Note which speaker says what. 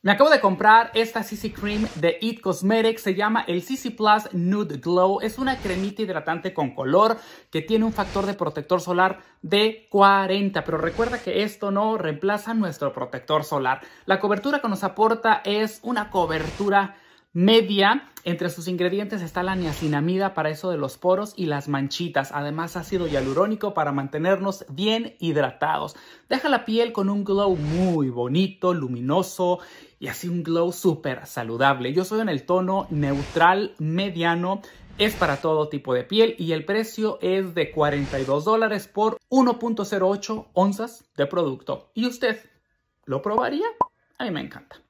Speaker 1: Me acabo de comprar esta CC Cream de It Cosmetics, se llama el CC Plus Nude Glow. Es una cremita hidratante con color que tiene un factor de protector solar de 40, pero recuerda que esto no reemplaza nuestro protector solar. La cobertura que nos aporta es una cobertura media. Entre sus ingredientes está la niacinamida para eso de los poros y las manchitas. Además, ácido hialurónico para mantenernos bien hidratados. Deja la piel con un glow muy bonito, luminoso y así un glow súper saludable. Yo soy en el tono neutral, mediano. Es para todo tipo de piel y el precio es de 42 dólares por 1.08 onzas de producto. ¿Y usted lo probaría? A mí me encanta.